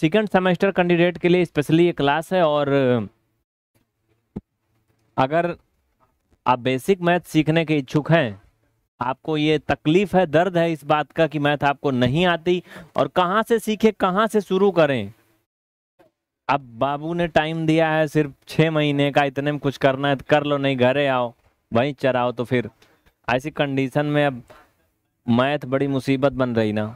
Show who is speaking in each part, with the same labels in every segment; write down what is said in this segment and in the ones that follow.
Speaker 1: Second semester candidate के लिए specially ये क्लास है और अगर आप बेसिक मैथ सीखने के इच्छुक हैं आपको ये तकलीफ है दर्द है इस बात का कि मैथ आपको नहीं आती और कहाँ से सीखे कहाँ से शुरू करें अब बाबू ने टाइम दिया है सिर्फ छः महीने का इतने में कुछ करना है तो कर लो नहीं घरे आओ वहीं चराओ तो फिर ऐसी कंडीशन में अब मैथ बड़ी मुसीबत बन रही ना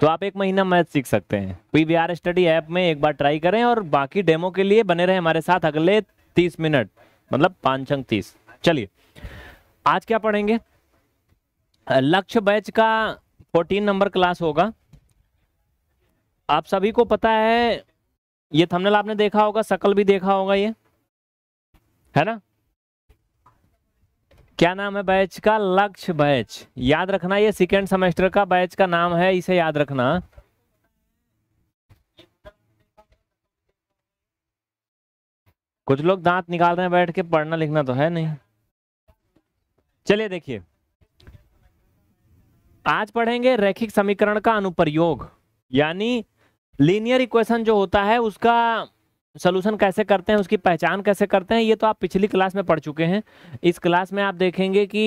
Speaker 1: तो आप एक महीना मैथ सीख सकते हैं P V R study app में एक बार ट्राई करें और बाकी डेमो के लिए बने रहे हमारे साथ अगले तीस मिनट मतलब पांच अंक तीस चलिए आज क्या पढ़ेंगे लक्ष्य बैच का फोर्टीन नंबर क्लास होगा आप सभी को पता है ये थंबनेल आपने देखा होगा सकल भी देखा होगा ये है ना क्या नाम है बैच का लक्ष्य बैच याद रखना ये सेकेंड सेमेस्टर का बैच का नाम है इसे याद रखना कुछ लोग दांत निकाल रहे हैं बैठ के पढ़ना लिखना तो है नहीं चलिए देखिए आज पढ़ेंगे रैखिक समीकरण का अनुप्रयोग यानी लीनियर इक्वेशन जो होता है उसका सोल्यूशन कैसे करते हैं उसकी पहचान कैसे करते हैं ये तो आप पिछली क्लास में पढ़ चुके हैं इस क्लास में आप देखेंगे कि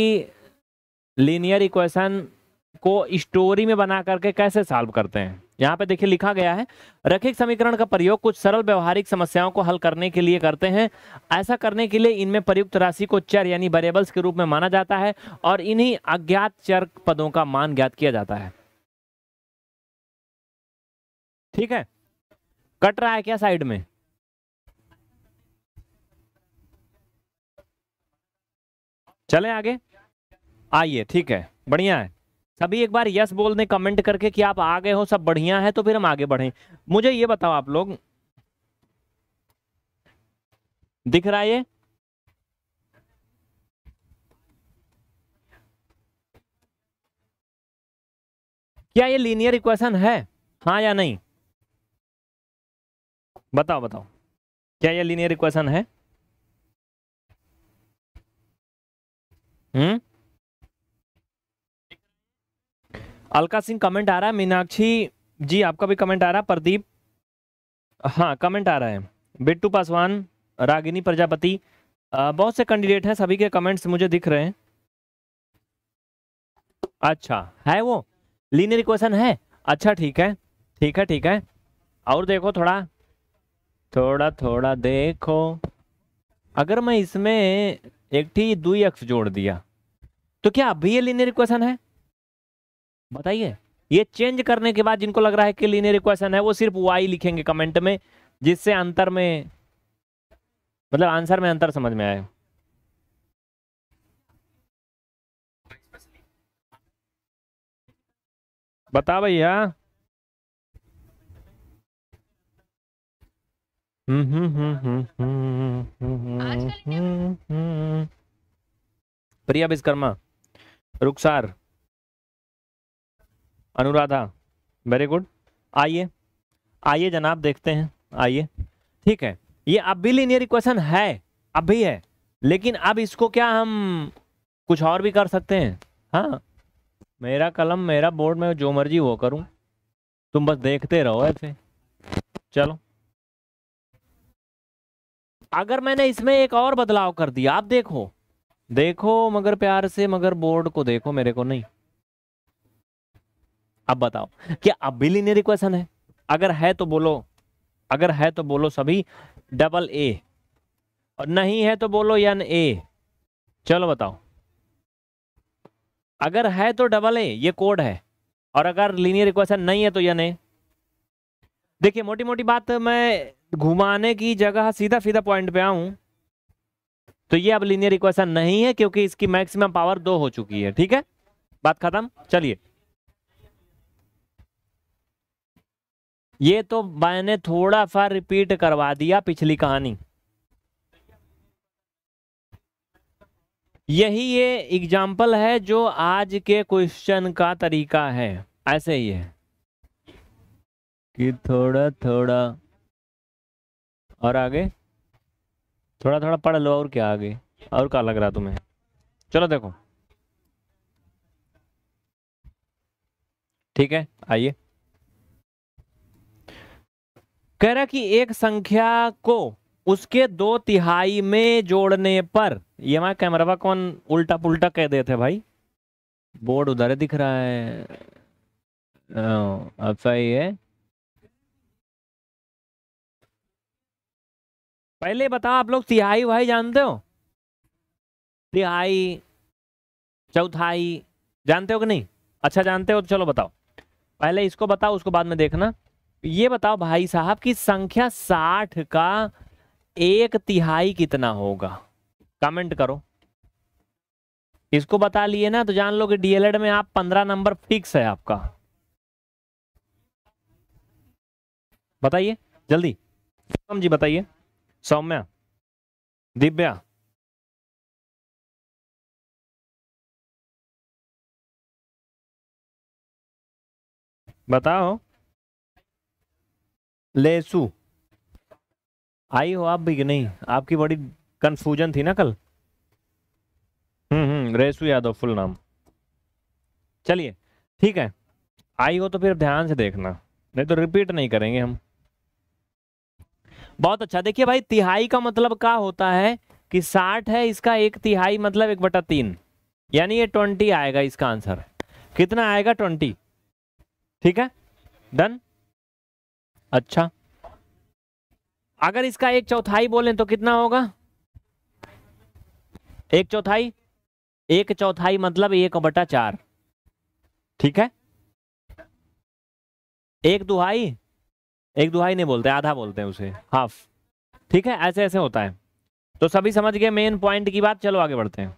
Speaker 1: लीनियर इक्वेशन को स्टोरी में बना करके कैसे सॉल्व करते हैं यहाँ पे देखिए लिखा गया है रैखिक समीकरण का प्रयोग कुछ सरल व्यवहारिक समस्याओं को हल करने के लिए करते हैं ऐसा करने के लिए इनमें प्रयुक्त राशि को चर यानी वेरिएबल्स के रूप में माना जाता है और इन्हीं अज्ञात चर पदों का मान ज्ञात किया जाता है ठीक है कट रहा है क्या साइड में चले आगे आइए ठीक है बढ़िया है सभी एक बार यस बोल दें कमेंट करके कि आप आ गए हो सब बढ़िया है तो फिर हम आगे बढ़ें मुझे ये बताओ आप लोग दिख रहा है ये
Speaker 2: क्या ये लीनियर इक्वेशन है हाँ या नहीं बताओ बताओ क्या ये लीनियर इक्वेशन है हम्म?
Speaker 1: अलका सिंह कमेंट आ रहा है मीनाक्षी जी आपका भी कमेंट आ रहा है प्रदीप हाँ कमेंट आ रहा है बिट्टू पासवान रागिनी प्रजापति बहुत से कैंडिडेट हैं सभी के कमेंट्स मुझे दिख रहे हैं अच्छा है वो लीनियर इक्वेशन है अच्छा ठीक है ठीक है ठीक है और देखो थोड़ा थोड़ा थोड़ा देखो अगर मैं इसमें एक थी दुई एक्स जोड़ दिया तो क्या अभी ये लीनियर इक्वेशन है बताइए ये चेंज करने के बाद जिनको लग रहा है कि लीनियर इक्वेशन है वो सिर्फ वाई लिखेंगे कमेंट में जिससे अंतर में मतलब आंसर
Speaker 2: में अंतर समझ में आए बता भैया
Speaker 1: प्रिया विश्वकर्मा रुखसार अनुराधा वेरी गुड आइए आइए जनाब देखते हैं आइए ठीक है ये अब भी लीनियर इक्वेशन है अब भी है लेकिन अब इसको क्या हम कुछ और भी कर सकते हैं हाँ मेरा कलम मेरा बोर्ड में जो मर्जी वो करूँ तुम बस देखते रहो ऐसे चलो अगर मैंने इसमें एक और बदलाव कर दिया आप देखो देखो मगर प्यार से मगर बोर्ड को देखो मेरे को नहीं अब बताओ क्या अब भी लीनियर इक्वेशन है अगर है तो बोलो अगर है तो बोलो सभी डबल ए और नहीं है तो बोलो यन ए चलो बताओ अगर है तो डबल ए ये कोड है और अगर लीनियर इक्वेशन नहीं है तो यन ए देखिए मोटी मोटी बात मैं घुमाने की जगह सीधा सीधा पॉइंट पे आऊं तो ये अब लीनियर इक्वेशन नहीं है क्योंकि इसकी मैक्सिमम पावर दो हो चुकी है ठीक है बात खत्म चलिए ये तो मैंने थोड़ा सा रिपीट करवा दिया पिछली कहानी यही ये एग्जाम्पल है जो आज के क्वेश्चन का तरीका है ऐसे ही है कि थोड़ा थोड़ा और आगे थोड़ा थोड़ा पढ़ लो और क्या आगे और क्या लग रहा तुम्हें चलो देखो ठीक है आइए कह रहा कि एक संख्या को उसके दो तिहाई में जोड़ने पर ये हमारा कैमरा कौन उल्टा पुल्टा कह देते भाई बोर्ड उधर दिख रहा है अब सही है
Speaker 2: पहले बताओ आप लोग तिहाई वहाई जानते हो तिहाई चौथाई
Speaker 1: जानते हो कि नहीं अच्छा जानते हो तो चलो बताओ पहले इसको बताओ उसको बाद में देखना ये बताओ भाई साहब कि संख्या साठ का एक तिहाई कितना होगा कमेंट करो इसको बता लिए ना तो जान लो कि डीएलएड में आप पंद्रह नंबर फिक्स है आपका
Speaker 2: बताइए जल्दी जी बताइए सौम्या दिव्या बताओ लेसु आई हो आप भी कि नहीं आपकी बड़ी
Speaker 1: कंफ्यूजन थी ना कल हम्म हम्म रेसु यादव फुल नाम चलिए ठीक है आई हो तो फिर ध्यान से देखना नहीं तो रिपीट नहीं करेंगे हम बहुत अच्छा देखिए भाई तिहाई का मतलब क्या होता है कि साठ है इसका एक तिहाई मतलब एक बटा तीन यानी ये ट्वेंटी आएगा इसका आंसर कितना आएगा ट्वेंटी ठीक है डन अच्छा अगर इसका एक चौथाई बोलें तो कितना होगा एक चौथाई एक चौथाई मतलब एक बटा चार ठीक है एक दुहाई एक दुहाई नहीं बोलते आधा बोलते हैं उसे हाफ ठीक है ऐसे ऐसे होता है तो सभी समझ गए मेन पॉइंट की बात चलो आगे बढ़ते हैं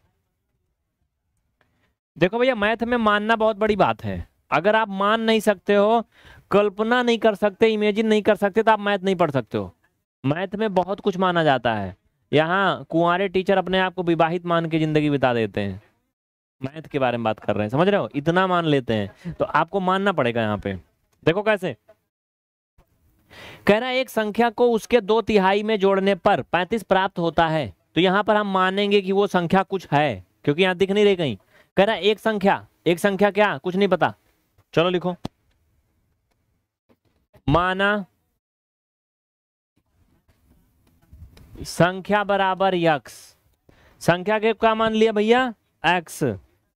Speaker 1: देखो भैया मैथ में मानना बहुत बड़ी बात है अगर आप मान नहीं सकते हो कल्पना नहीं कर सकते इमेजिन नहीं कर सकते तो आप मैथ नहीं पढ़ सकते हो मैथ में बहुत कुछ माना जाता है यहाँ कुआरे टीचर अपने आप को विवाहित मान के जिंदगी बिता देते हैं मैथ के बारे में बात कर रहे हैं समझ रहे हो इतना मान लेते हैं तो आपको मानना पड़ेगा यहाँ पे देखो कैसे कह रहा है एक संख्या को उसके दो तिहाई में जोड़ने पर पैंतीस प्राप्त होता है तो यहां पर हम मानेंगे कि वो संख्या कुछ है क्योंकि यहां दिख नहीं रही कहीं कह रहा एक संख्या एक संख्या क्या कुछ नहीं पता चलो लिखो माना संख्या बराबर यक्स संख्या के क्या मान लिया भैया एक्स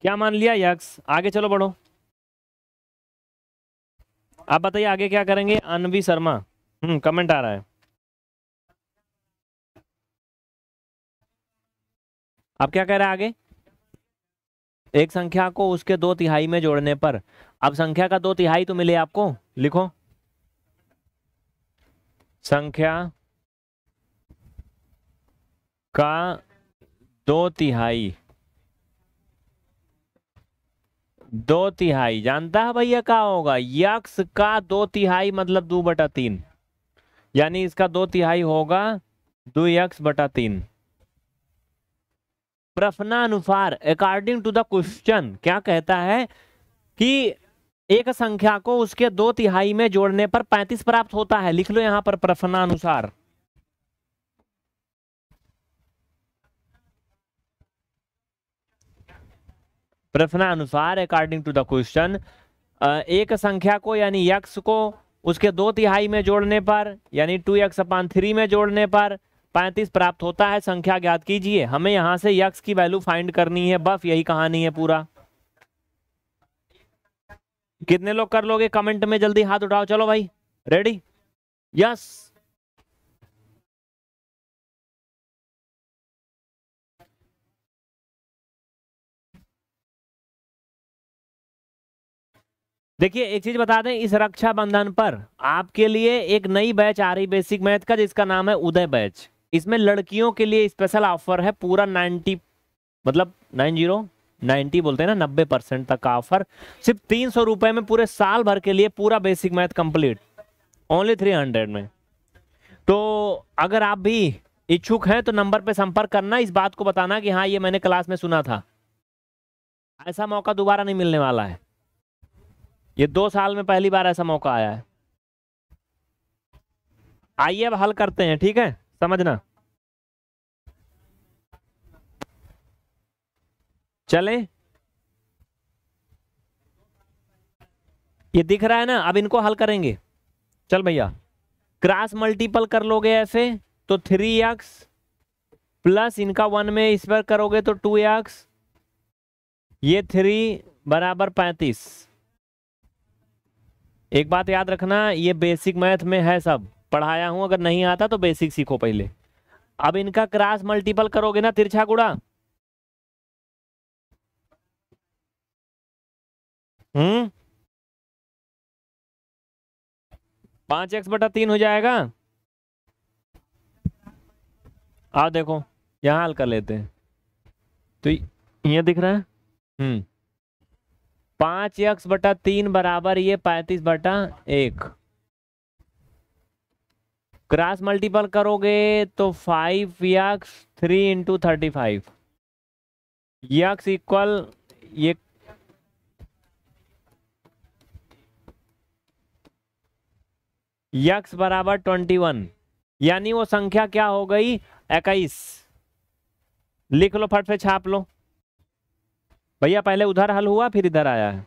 Speaker 1: क्या मान लिया यक्स
Speaker 2: आगे चलो बढ़ो आप बताइए आगे क्या करेंगे अनवी शर्मा हम्म कमेंट आ रहा है
Speaker 1: आप क्या कह रहे हैं आगे एक संख्या को उसके दो तिहाई में जोड़ने पर अब संख्या का दो तिहाई तो मिले आपको लिखो संख्या का दो तिहाई दो तिहाई जानता है भैया क्या होगा यक्ष का दो तिहाई मतलब दो बटा तीन यानी इसका दो तिहाई होगा दो यक्ष बटा तीन प्रश्नानुसार अकॉर्डिंग टू द क्वेश्चन क्या कहता है कि एक संख्या को उसके दो तिहाई में जोड़ने पर पैंतीस प्राप्त होता है लिख लो यहां पर प्रश्नानुसार अनुसार अकॉर्डिंग टू द क्वेश्चन एक संख्या को यानी यक्स को उसके दो तिहाई में जोड़ने पर यानी टू यक्स अपान थ्री में जोड़ने पर पैंतीस प्राप्त होता है संख्या ज्ञात कीजिए हमें यहां से यक्स की वैल्यू फाइंड करनी है बफ यही कहानी है पूरा
Speaker 2: कितने लोग कर लोगे कमेंट में जल्दी हाथ उठाओ चलो भाई रेडी यस देखिए एक चीज बता दें इस रक्षाबंधन पर आपके
Speaker 1: लिए एक नई बैच आ रही बेसिक मैथ का जिसका नाम है उदय बैच इसमें लड़कियों के लिए स्पेशल ऑफर है पूरा नाइन्टी मतलब नाइन जीरो नाइनटी बोलते हैं ना नब्बे परसेंट तक का ऑफर सिर्फ तीन सौ रुपए में पूरे साल भर के लिए पूरा basic math complete only three hundred में तो अगर आप भी इच्छुक हैं तो नंबर पर संपर्क करना इस बात को बताना कि हाँ ये मैंने क्लास में सुना था ऐसा मौका दोबारा नहीं मिलने वाला है ये दो साल में पहली बार ऐसा मौका आया है आइए अब हल करते हैं ठीक है समझना चलें ये दिख रहा है ना अब इनको हल करेंगे चल भैया क्रॉस मल्टीपल कर लोगे ऐसे तो थ्री एक्स प्लस इनका वन में इस पर करोगे तो टू एक्स ये थ्री बराबर पैंतीस एक बात याद रखना ये बेसिक मैथ में है सब पढ़ाया हूँ अगर नहीं आता तो बेसिक सीखो पहले अब इनका क्रास मल्टीपल
Speaker 2: करोगे ना तिरछा गुड़ा हम्म पांच एक्स बटा तीन हो जाएगा आप देखो
Speaker 1: यहां हल कर लेते हैं तो ये दिख रहा है हम्म पांच यक्स बटा तीन बराबर ये पैंतीस बटा एक क्रॉस मल्टीपल करोगे तो five x three into thirty five x equal ये यक्स बराबर ट्वेंटी वन यानी वो संख्या क्या हो गई इक्कीस लिख लो फट से छाप लो भैया पहले उधर हल हुआ फिर इधर
Speaker 2: आया है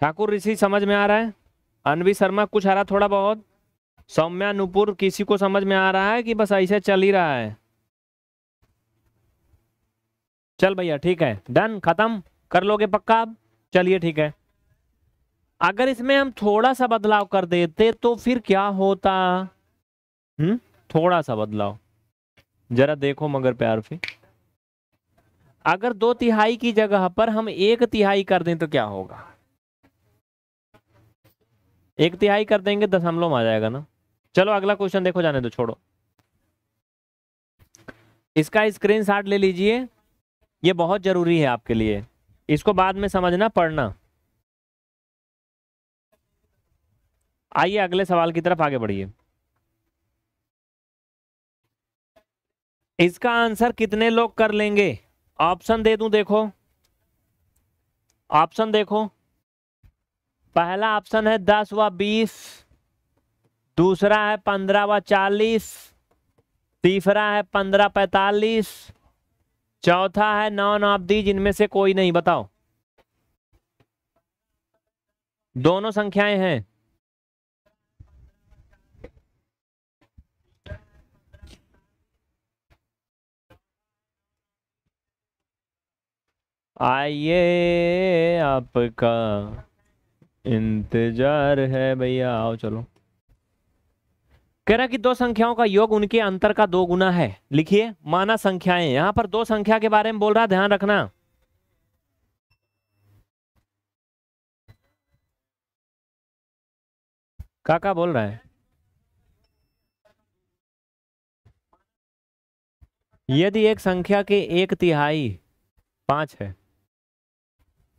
Speaker 2: ठाकुर ऋषि
Speaker 1: समझ में आ रहा है अनवी शर्मा कुछ आ रहा थोड़ा बहुत सौम्या नुपुर किसी को समझ में आ रहा है कि बस ऐसे चल ही रहा है चल भैया ठीक है डन खत्म कर लोगे पक्का अब चलिए ठीक है अगर इसमें हम थोड़ा सा बदलाव कर देते तो फिर क्या होता हम्म थोड़ा सा बदलाव जरा देखो मगर प्यार से अगर दो तिहाई की जगह पर हम एक तिहाई कर दें तो क्या होगा एक तिहाई कर देंगे दशमलव आ जाएगा ना चलो अगला क्वेश्चन देखो जाने दो छोड़ो इसका स्क्रीनशॉट ले लीजिए ये बहुत जरूरी है आपके लिए इसको बाद में समझना पढ़ना आइए अगले सवाल की तरफ आगे बढ़िए इसका आंसर कितने लोग कर लेंगे ऑप्शन दे दूं देखो ऑप्शन देखो पहला ऑप्शन है दस व बीस दूसरा है पंद्रह व चालीस तीसरा है पंद्रह पैतालीस चौथा है नौ ऑफ दी जिनमें से कोई नहीं बताओ दोनों संख्याएं हैं आइए आपका इंतजार है भैया आओ चलो कह रहा कि दो संख्याओं का योग उनके अंतर का दो गुना है लिखिए माना संख्याएं यहां पर दो संख्या के बारे में बोल रहा ध्यान
Speaker 2: रखना काका बोल रहा है यदि एक संख्या के एक तिहाई
Speaker 1: पांच है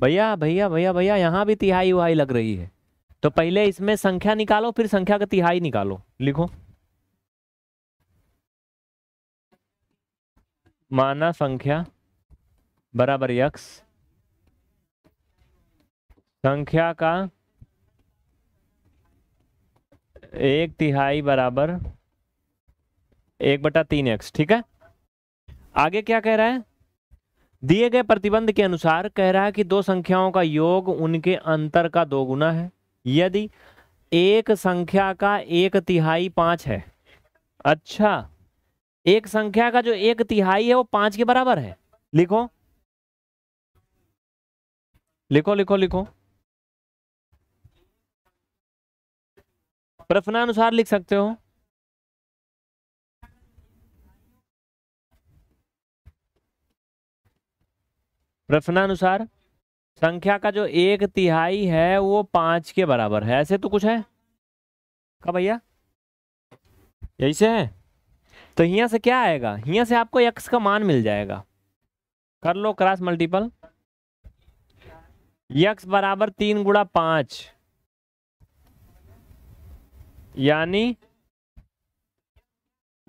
Speaker 1: भैया भैया भैया भैया यहाँ भी तिहाई उहाई लग रही है तो पहले इसमें संख्या निकालो फिर संख्या का तिहाई निकालो लिखो माना संख्या बराबर यक्स संख्या का एक तिहाई बराबर एक बटा तीन एक्स ठीक है आगे क्या कह रहा है दिए गए प्रतिबंध के अनुसार कह रहा है कि दो संख्याओं का योग उनके अंतर का दोगुना है यदि एक संख्या का एक तिहाई पांच है अच्छा एक संख्या का जो एक तिहाई है वो पांच के बराबर है लिखो
Speaker 2: लिखो लिखो लिखो प्रश्नानुसार लिख सकते हो
Speaker 1: प्रश्नानुसार संख्या का जो एक तिहाई है वो पांच के बराबर है ऐसे तो कुछ है का हाँ भैया यही से है तो यहाँ से क्या आएगा यहाँ से आपको यक्स का मान मिल जाएगा कर लो क्रॉस मल्टीपल यक्स बराबर तीन गुड़ा पांच यानी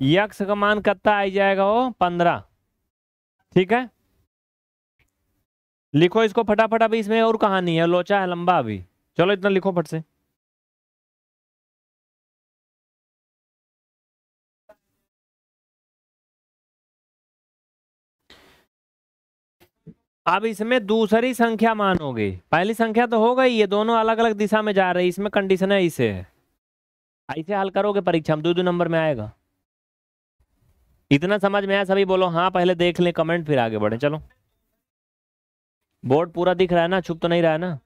Speaker 1: यक्स का मान कत्ता आ जाएगा वो पंद्रह ठीक है
Speaker 2: लिखो इसको फटाफट अभी इसमें और कहानी है लोचा है लंबा अभी चलो इतना लिखो फट से अब इसमें दूसरी संख्या मानोगे पहली संख्या तो हो गई ये दोनों अलग अलग दिशा
Speaker 1: में जा रही है इसमें कंडीशन है इसे ऐसे हल करोगे परीक्षा में दो दो नंबर में आएगा इतना समझ में आया सभी बोलो हाँ पहले देख लें कमेंट फिर आगे बढ़े चलो
Speaker 2: बोर्ड पूरा दिख रहा है ना छुप तो नहीं रहा है ना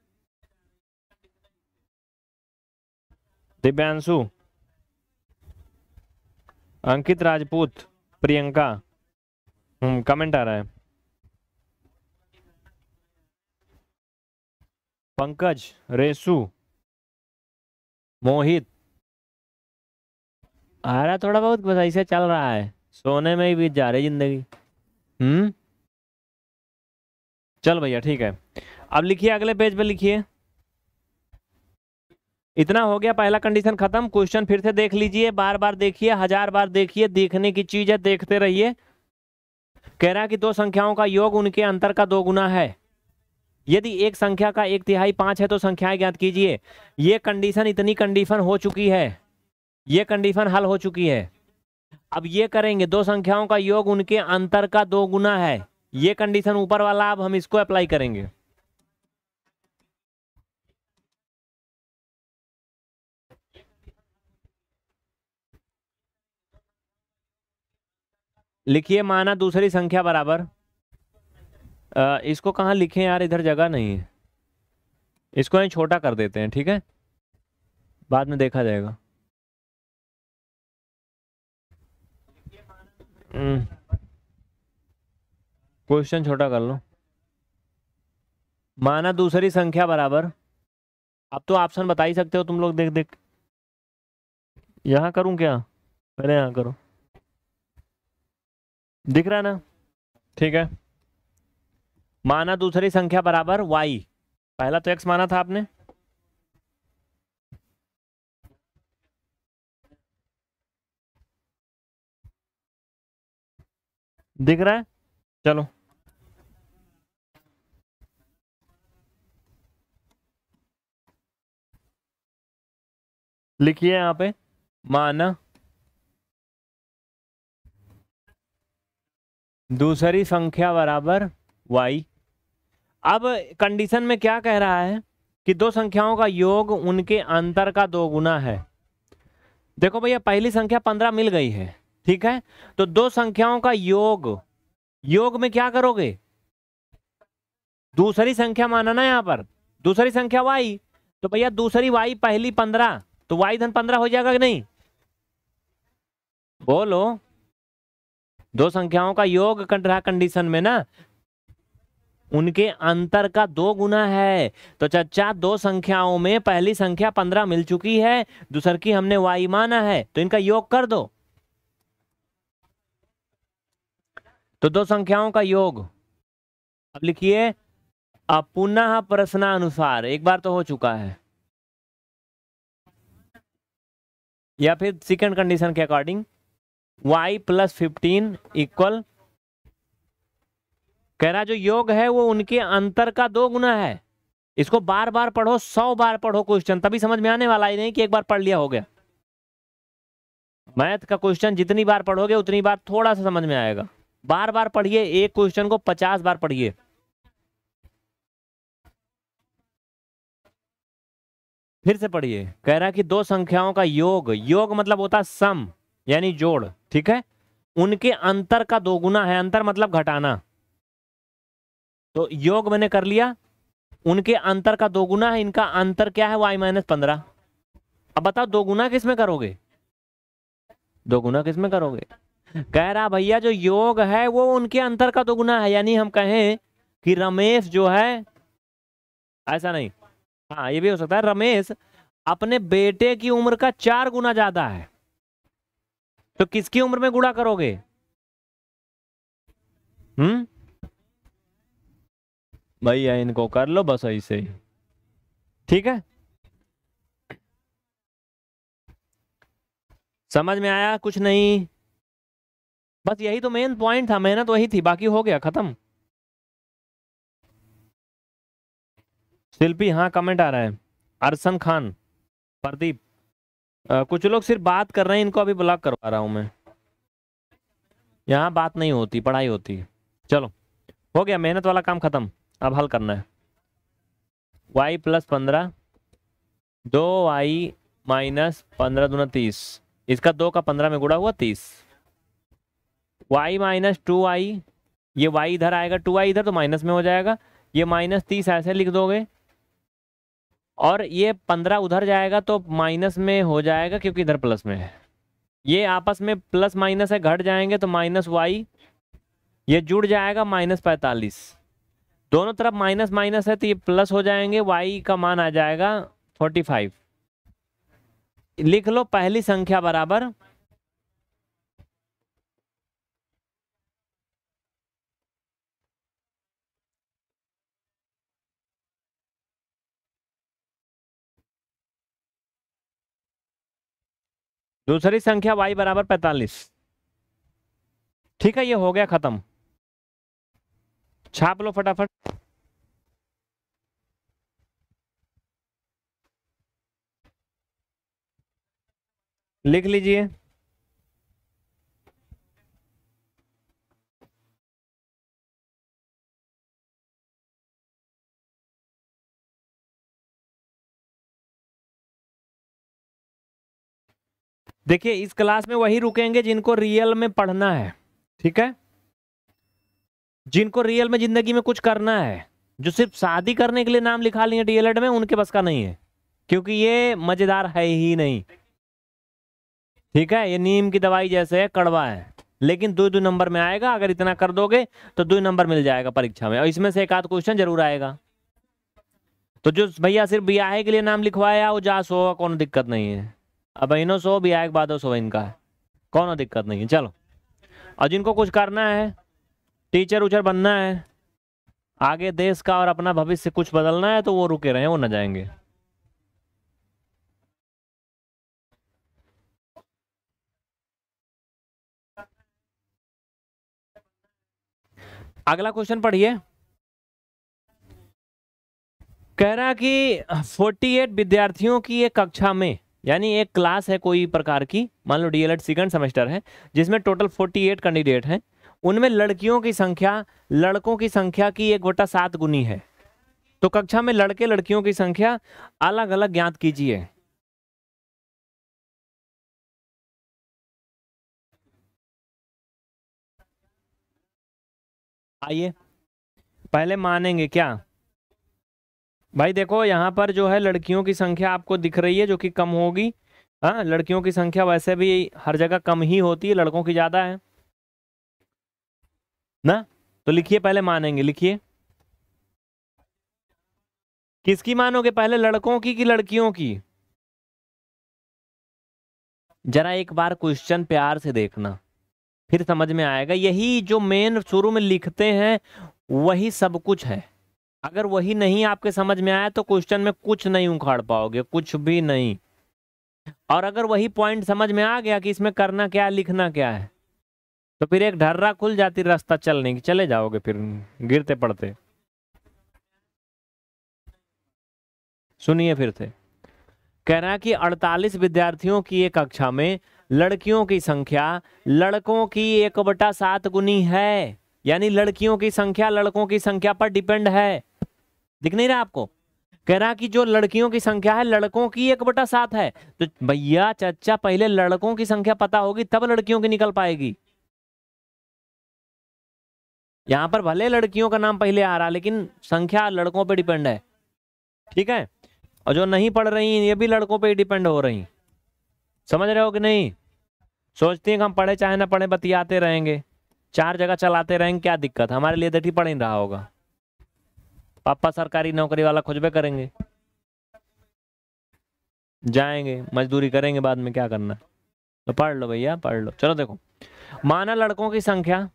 Speaker 2: दिव्यांशु
Speaker 1: अंकित राजपूत प्रियंका कमेंट हम्म, आ रहा है
Speaker 2: पंकज रेशु मोहित आ रहा थोड़ा बहुत बस
Speaker 1: ऐसे चल रहा है सोने में ही बीत जा रही जिंदगी हम्म चल भैया ठीक है अब लिखिए अगले पेज पे लिखिए इतना हो गया पहला कंडीशन खत्म क्वेश्चन फिर से देख लीजिए बार बार देखिए हजार बार देखिए देखने की चीज है देखते रहिए कह रहा है कि दो संख्याओं का योग उनके अंतर का दो गुना है यदि एक संख्या का एक तिहाई पांच है तो संख्याएं ज्ञात कीजिए ये कंडीशन इतनी कंडीशन हो चुकी है ये कंडीशन हल हो चुकी है अब ये करेंगे दो संख्याओं का योग उनके अंतर का दो गुना है ये कंडीशन ऊपर
Speaker 2: वाला अब हम इसको अप्लाई करेंगे
Speaker 1: लिखिए माना दूसरी संख्या बराबर आ, इसको कहाँ लिखें यार इधर जगह नहीं है इसको यहीं छोटा कर देते हैं ठीक है बाद में देखा जाएगा हम्म। क्वेश्चन छोटा कर लो माना दूसरी संख्या बराबर अब तो ऑप्शन बता ही सकते हो तुम लोग देख देख यहाँ करूँ क्या पहले यहाँ करो दिख रहा ना ठीक है माना दूसरी संख्या बराबर वाई पहला तो एक्स माना था आपने
Speaker 2: दिख रहा है चलो लिखिए यहाँ पे माना दूसरी संख्या बराबर
Speaker 1: y अब कंडीशन में क्या कह रहा है कि दो संख्याओं का योग उनके अंतर का दो गुना है देखो भैया पहली संख्या पंद्रह मिल गई है ठीक है तो दो संख्याओं का योग योग में क्या करोगे दूसरी संख्या माना ना यहाँ पर दूसरी संख्या y तो भैया दूसरी y पहली पंद्रह तो वाई धन पंद्रह हो जाएगा कि नहीं बोलो दो संख्याओं का योग कट रहा कंडीशन में ना उनके अंतर का दो गुना है तो चचा दो संख्याओं में पहली संख्या पंद्रह मिल चुकी है दूसर की हमने वाई माना है तो इनका योग कर दो तो दो संख्याओं का योग अब लिखिए अब पुनः अनुसार एक बार तो हो चुका है या फिर सेकंड कंडीशन के according y plus fifteen equal कह रहा जो योग है वो उनके अंतर का दो गुना है इसको बार बार पढ़ो सौ बार पढ़ो क्वेश्चन तभी समझ में आने वाला ही नहीं कि एक बार पढ़ लिया हो गया मैथ का क्वेश्चन जितनी बार पढ़ोगे उतनी बार थोड़ा सा समझ में आएगा बार बार पढ़िए एक क्वेश्चन को पचास बार पढ़िए फिर से पढ़िए कह रहा है कि दो संख्याओं का योग योग मतलब होता है सम यानी जोड़ ठीक है उनके अंतर का दोगुना है अंतर मतलब घटाना तो योग मैंने कर लिया उनके अंतर का दोगुना है इनका अंतर क्या है वाई माइनस पंद्रह अब बताओ दोगुना किस में करोगे दोगुना किस में करोगे कह रहा भैया जो योग है वो उनके अंतर का दोगुना है यानी हम कहें कि रमेश जो है ऐसा नहीं हाँ ये भी हो सकता है रमेश अपने बेटे की उम्र का चार गुना ज्यादा है तो किसकी उम्र में गुणा करोगे हम्म भैया इनको कर लो बस ऐसे ही ठीक है समझ में आया कुछ नहीं
Speaker 2: बस यही तो मेन पॉइंट था मेहनत तो वही थी बाकी हो गया खत्म
Speaker 1: शिल्पी हाँ कमेंट आ रहा है अरसन खान प्रदीप कुछ लोग सिर्फ बात कर रहे हैं इनको अभी ब्लॉक करवा रहा हूँ मैं यहाँ बात नहीं होती पढ़ाई होती चलो हो गया मेहनत वाला काम खत्म अब हल करना है वाई प्लस पंद्रह दो वाई माइनस पंद्रह दूना तीस इसका दो का पंद्रह में गुड़ा हुआ तीस वाई माइनस टू आई ये वाई इधर आएगा टू आई इधर तो माइनस में हो जाएगा ये माइनस तीस ऐसे लिख दोगे और ये पंद्रह उधर जाएगा तो माइनस में हो जाएगा क्योंकि इधर प्लस में है ये आपस में प्लस माइनस है घट जाएंगे तो माइनस वाई ये जुड़ जाएगा माइनस पैंतालीस दोनों तरफ माइनस माइनस है तो ये प्लस हो जाएंगे वाई का मान आ जाएगा फोर्टी फाइव लिख लो पहली संख्या बराबर दूसरी संख्या वाई बराबर पैतालीस ठीक है ये हो गया खत्म छाप लो फटाफट
Speaker 2: लिख लीजिए देखिए इस क्लास में वही रुकेंगे जिनको रियल में पढ़ना है ठीक है जिनको रियल में जिंदगी में
Speaker 1: कुछ करना है जो सिर्फ शादी करने के लिए नाम लिखा लिए डीएलएड में उनके बस का नहीं है क्योंकि ये मजेदार है ही नहीं ठीक है ये नीम की दवाई जैसे है कड़वा है लेकिन दो दो नंबर में आएगा अगर इतना कर दोगे तो दो नंबर मिल जाएगा परीक्षा में और इसमें से एक आध क्वेश्चन जरूर आएगा तो जो भैया सिर्फ ब्याहे के लिए नाम लिखवाया वो जा सो कौन दिक्कत नहीं है अब इनो सो भी आएगा बाद सो इनका है कौन दिक्कत नहीं है चलो और जिनको कुछ करना है टीचर उचर बनना है आगे देश का और अपना भविष्य कुछ बदलना है तो वो रुके रहे वो न जाएंगे
Speaker 2: अगला क्वेश्चन पढ़िए कह रहा कि 48 विद्यार्थियों
Speaker 1: की एक कक्षा में यानी एक क्लास है कोई प्रकार की मान लो डीएलएड सेकंड सेमेस्टर है जिसमें टोटल 48 कैंडिडेट हैं उनमें लड़कियों की संख्या लड़कों की संख्या की एक
Speaker 2: बटा सात गुनी है तो कक्षा में लड़के लड़कियों की संख्या अलग अलग ज्ञात कीजिए आइए
Speaker 1: पहले मानेंगे क्या भाई देखो यहाँ पर जो है लड़कियों की संख्या आपको दिख रही है जो कि कम होगी हाँ लड़कियों की संख्या वैसे भी हर जगह कम ही होती है लड़कों की ज़्यादा है ना तो लिखिए पहले मानेंगे लिखिए किसकी मानोगे पहले लड़कों की कि लड़कियों की जरा एक बार क्वेश्चन प्यार से देखना फिर समझ में आएगा यही जो मेन शुरू में लिखते हैं वही सब कुछ है अगर वही नहीं आपके समझ में आया तो क्वेश्चन में कुछ नहीं उखाड़ पाओगे कुछ भी नहीं और अगर वही पॉइंट समझ में आ गया कि इसमें करना क्या है लिखना क्या है तो फिर एक ढर्रा खुल जाती रास्ता चलने की चले जाओगे फिर गिरते पड़ते सुनिए फिर से कह रहा कि 48 विद्यार्थियों की एक कक्षा में लड़कियों की संख्या लड़कों की एक बटा सात गुनी है यानी लड़कियों की संख्या लड़कों की संख्या पर डिपेंड है दिख नहीं रहा आपको कह रहा कि जो लड़कियों की संख्या है लड़कों की एक बटा सात है तो भैया चचा पहले लड़कों की संख्या पता होगी तब लड़कियों की निकल पाएगी यहां पर भले लड़कियों का नाम पहले आ रहा लेकिन संख्या लड़कों पे डिपेंड है ठीक है और जो नहीं पढ़ रही ये भी लड़कों पे ही डिपेंड हो रही समझ रहे हो कि नहीं सोचती हैं कि हम पढ़े चाहे ना पढ़े बतियाते रहेंगे चार जगह चलाते रहेंगे क्या दिक्कत हमारे लिए दठी तो पढ़ ही रहा होगा पापा सरकारी नौकरी वाला खुजबे करेंगे जाएंगे मजदूरी करेंगे बाद में क्या करना तो पढ़ लो भैया पढ़ लो चलो देखो
Speaker 2: माना लड़कों की संख्या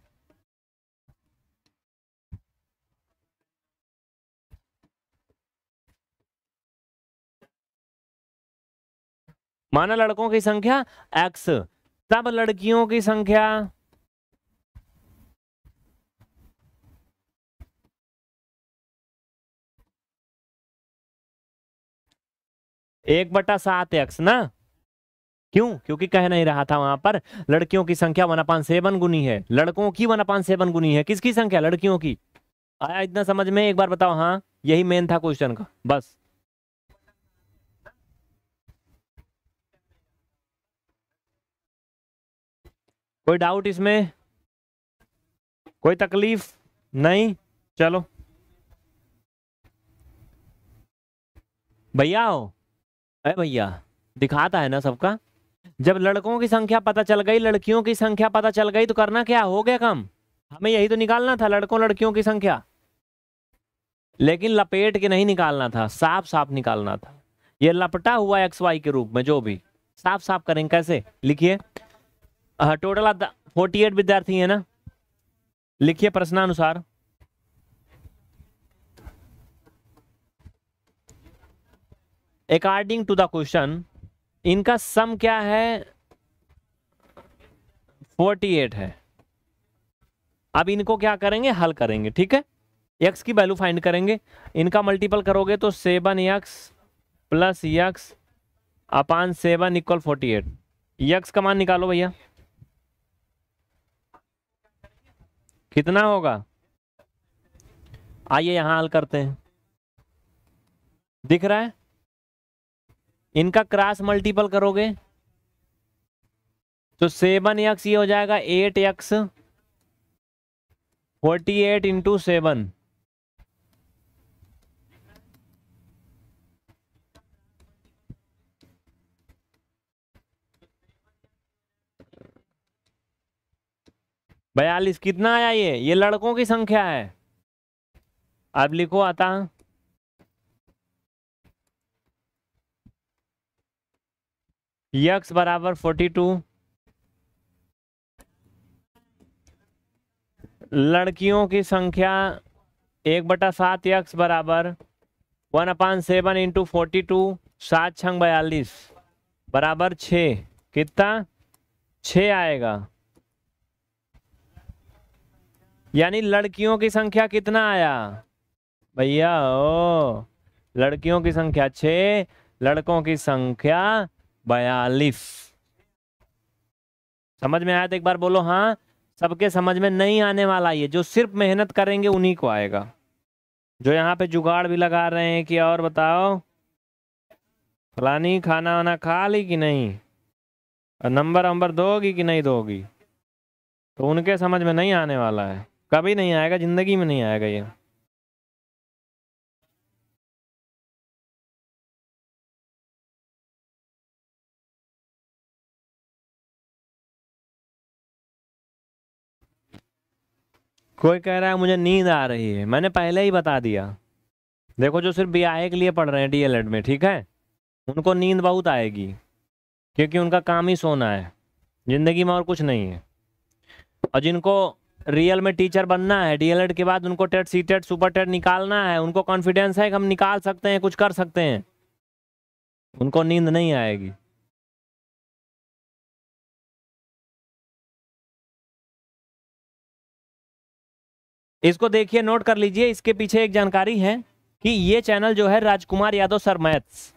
Speaker 2: माना लड़कों की संख्या एक्स सब लड़कियों की संख्या एक बटा सात एक्स ना क्यों क्योंकि कह नहीं रहा था वहां पर लड़कियों की संख्या
Speaker 1: वन अपान सेवन गुनी है लड़कों की वन अपान सेवन गुनी है किसकी संख्या लड़कियों की आया इतना समझ में एक बार बताओ हाँ यही मेन था क्वेश्चन का बस
Speaker 2: कोई डाउट इसमें कोई तकलीफ नहीं चलो
Speaker 1: भैया हो अरे भैया दिखाता है ना सबका जब लड़कों की संख्या पता चल गई लड़कियों की संख्या पता चल गई तो करना क्या हो गया कम हमें यही तो निकालना था लड़कों लड़कियों की संख्या लेकिन लपेट के नहीं निकालना था साफ साफ निकालना था ये लपटा हुआ एक्स वाई के रूप में जो भी साफ साफ करेंगे कैसे लिखिए टोटल फोर्टी एट विद्यार्थी है ना लिखिए प्रश्नानुसार अकॉर्डिंग टू द क्वेश्चन इनका सम क्या है फोर्टी एट है अब इनको क्या करेंगे हल करेंगे ठीक है एक्स की वैल्यू फाइंड करेंगे इनका मल्टीपल करोगे तो seven x plus x upon seven equal forty eight x का मान निकालो भैया कितना होगा आइए यहां हल करते हैं दिख रहा है इनका क्रॉस मल्टीपल करोगे तो सेवन एक्स ये हो जाएगा eight x forty eight into seven बयालीस कितना आया ये ये लड़कों की संख्या है अब लिखो आता यक्स बराबर फोर्टी टू लड़कियों की संख्या एक बटा सात यक्स बराबर one upon seven into forty two सात छंग बयालीस बराबर छ कितना छ आएगा यानी लड़कियों की संख्या कितना आया भैया ओ लड़कियों की संख्या छ लड़कों की संख्या बयालीस समझ में आया तो एक बार बोलो हाँ सबके समझ में नहीं आने वाला ये जो सिर्फ मेहनत करेंगे उन्हीं को आएगा जो यहाँ पे जुगाड़ भी लगा रहे हैं कि और बताओ फलानी खाना वाना खा ली कि नहीं और नंबर वंबर दोगी कि नहीं दोगी
Speaker 2: तो उनके समझ में नहीं आने वाला है कभी नहीं आएगा ज़िंदगी में नहीं आएगा ये कोई कह रहा है मुझे नींद आ रही है मैंने पहले
Speaker 1: ही बता दिया देखो जो सिर्फ बी के लिए पढ़ रहे हैं डी में ठीक है उनको नींद बहुत आएगी क्योंकि उनका काम ही सोना है ज़िंदगी में और कुछ नहीं है और जिनको रियल में टीचर बनना है डी के बाद उनको टेट सी टेट सुपर
Speaker 2: टेट निकालना है उनको कॉन्फिडेंस है कि हम निकाल सकते हैं कुछ कर सकते हैं उनको नींद नहीं आएगी इसको देखिए नोट कर लीजिए इसके
Speaker 1: पीछे एक जानकारी है कि ये चैनल जो है राजकुमार यादव सर मैथ्स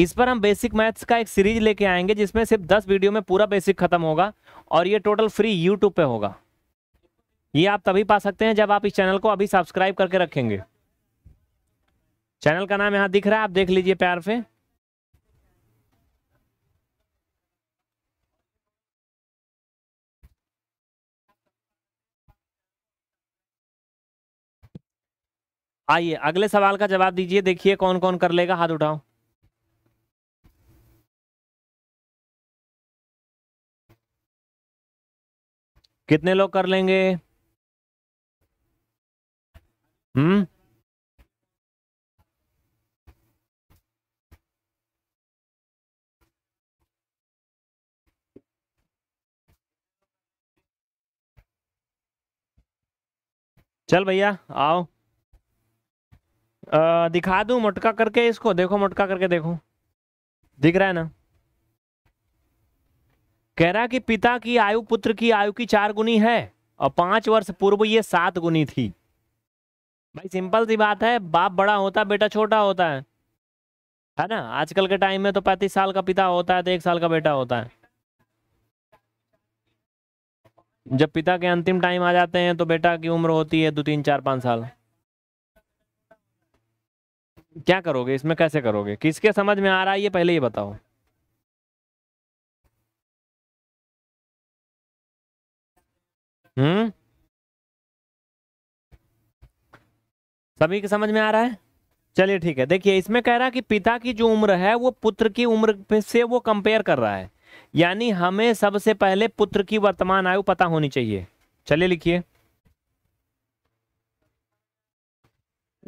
Speaker 1: इस पर हम बेसिक मैथ्स का एक सीरीज लेके आएंगे जिसमें सिर्फ दस वीडियो में पूरा बेसिक खत्म होगा और ये टोटल फ्री यूट्यूब पे होगा ये आप तभी पा सकते हैं जब आप इस चैनल को अभी सब्सक्राइब करके रखेंगे चैनल का नाम यहाँ दिख रहा है आप देख लीजिए प्यार से
Speaker 2: आइए अगले सवाल का जवाब दीजिए देखिए कौन कौन कर लेगा हाथ उठाओ कितने लोग कर लेंगे हम्म चल भैया आओ
Speaker 1: दिखा दूं मटका करके इसको देखो मटका करके देखो दिख रहा है ना कह रहा कि पिता की आयु पुत्र की आयु की चार गुनी है और पांच वर्ष पूर्व ये सात गुनी थी भाई सिंपल सी बात है बाप बड़ा होता है बेटा छोटा होता है है ना आजकल के टाइम में तो पैंतीस साल का पिता होता है तो एक साल का बेटा होता है जब पिता के अंतिम टाइम आ जाते हैं तो बेटा की उम्र होती है दो तीन चार पाँच साल
Speaker 2: क्या करोगे इसमें कैसे करोगे किसके समझ में आ रहा है ये पहले ही बताओ हम्म
Speaker 1: सभी के समझ में आ रहा है चलिए ठीक है देखिए इसमें कह रहा है कि पिता की जो उम्र है वो पुत्र की उम्र से वो कंपेयर कर रहा है यानी हमें सबसे पहले पुत्र की वर्तमान आयु पता होनी चाहिए चलिए लिखिए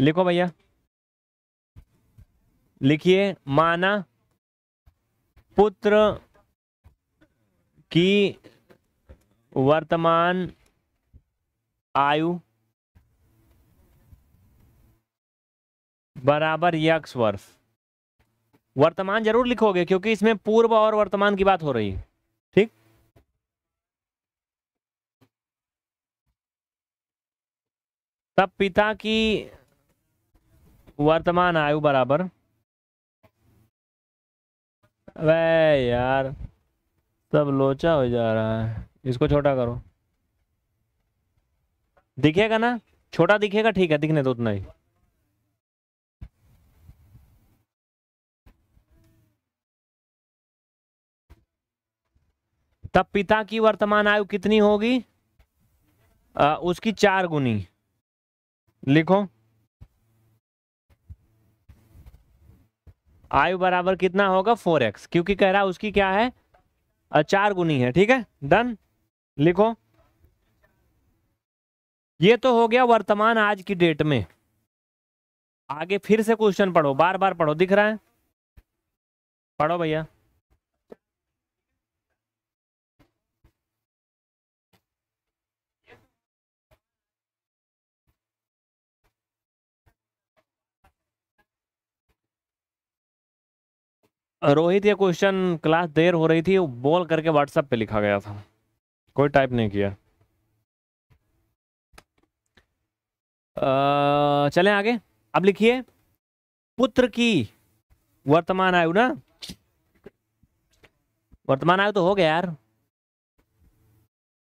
Speaker 1: लिखो भैया लिखिए माना पुत्र की वर्तमान आयु बराबर यक्ष वर्ष वर्तमान जरूर लिखोगे क्योंकि इसमें पूर्व और वर्तमान की बात हो रही है ठीक तब पिता की वर्तमान आयु बराबर अबे यार सब लोचा हो जा रहा है इसको छोटा करो दिखेगा ना छोटा दिखेगा ठीक है दिखने तो उतना ही तब पिता की वर्तमान आयु कितनी होगी आ, उसकी चार गुनी लिखो आयु बराबर कितना होगा फोर एक्स क्योंकि कह रहा उसकी क्या है चार गुनी है ठीक है डन लिखो ये तो हो गया वर्तमान आज की डेट में आगे फिर से क्वेश्चन पढ़ो बार बार पढ़ो दिख रहा है पढ़ो भैया रोहित ये क्वेश्चन क्लास देर हो रही थी बोल करके व्हाट्सएप पे लिखा गया था कोई टाइप नहीं किया आ, चलें आगे अब लिखिए पुत्र की वर्तमान आयु ना वर्तमान आयु तो हो गया यार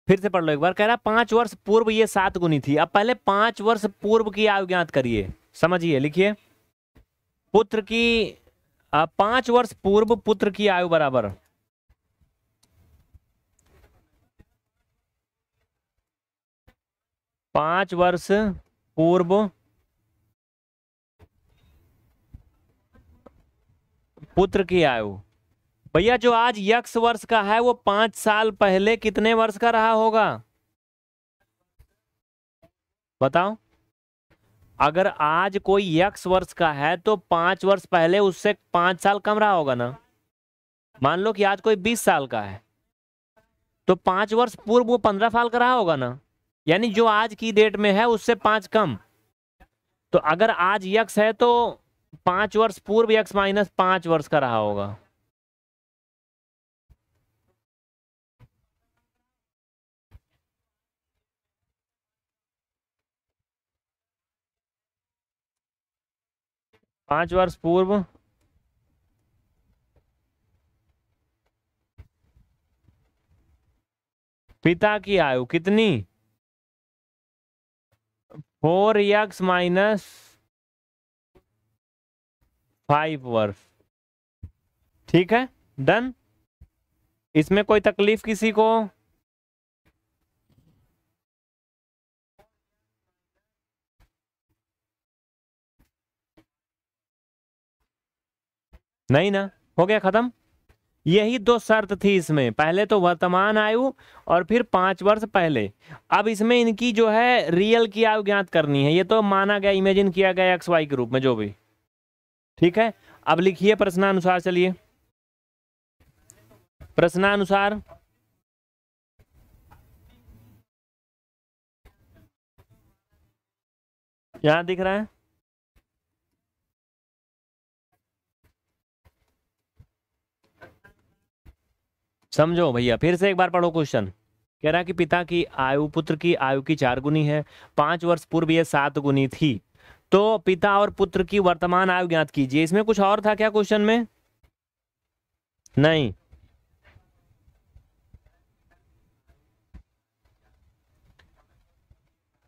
Speaker 1: फिर से पढ़ लो एक बार कह रहा पांच वर्ष पूर्व ये सात गुनी थी अब पहले पांच वर्ष पूर्व की आयु ज्ञात करिए समझिए लिखिए पुत्र की पांच वर्ष पूर्व पुत्र की आयु बराबर पांच वर्ष पूर्व पुत्र की आयु भैया जो आज यक्ष वर्ष का है वो पांच साल पहले कितने वर्ष का रहा होगा बताओ अगर आज कोई यक्स वर्ष का है तो पांच वर्ष पहले उससे पांच साल कम रहा होगा ना मान लो कि आज कोई बीस साल का है तो पांच वर्ष पूर्व वो पंद्रह साल का रहा होगा ना यानी जो आज की डेट में है उससे पांच कम तो अगर आज यक्स है तो पांच वर्ष पूर्व यक्स माइनस पांच वर्ष का रहा होगा पांच वर्ष पूर्व
Speaker 2: पिता की आयु कितनी फोर यक्स माइनस फाइव वर्ष ठीक है डन इसमें कोई तकलीफ किसी को नहीं ना
Speaker 1: हो गया खत्म यही दो शर्त थी इसमें पहले तो वर्तमान आयु और फिर पांच वर्ष पहले अब इसमें इनकी जो है रियल की आयु ज्ञात करनी है ये तो माना गया इमेजिन किया गया एक्स वाई के रूप में जो भी ठीक है अब लिखिए प्रश्नानुसार चलिए
Speaker 2: प्रश्नानुसार यहां दिख रहा है
Speaker 1: समझो भैया फिर से एक बार पढ़ो क्वेश्चन कह रहा कि पिता की आयु पुत्र की आयु की चार गुनी है पांच वर्ष पूर्व यह सात गुनी थी तो पिता और पुत्र की वर्तमान आयु ज्ञात कीजिए इसमें कुछ और था क्या क्वेश्चन में नहीं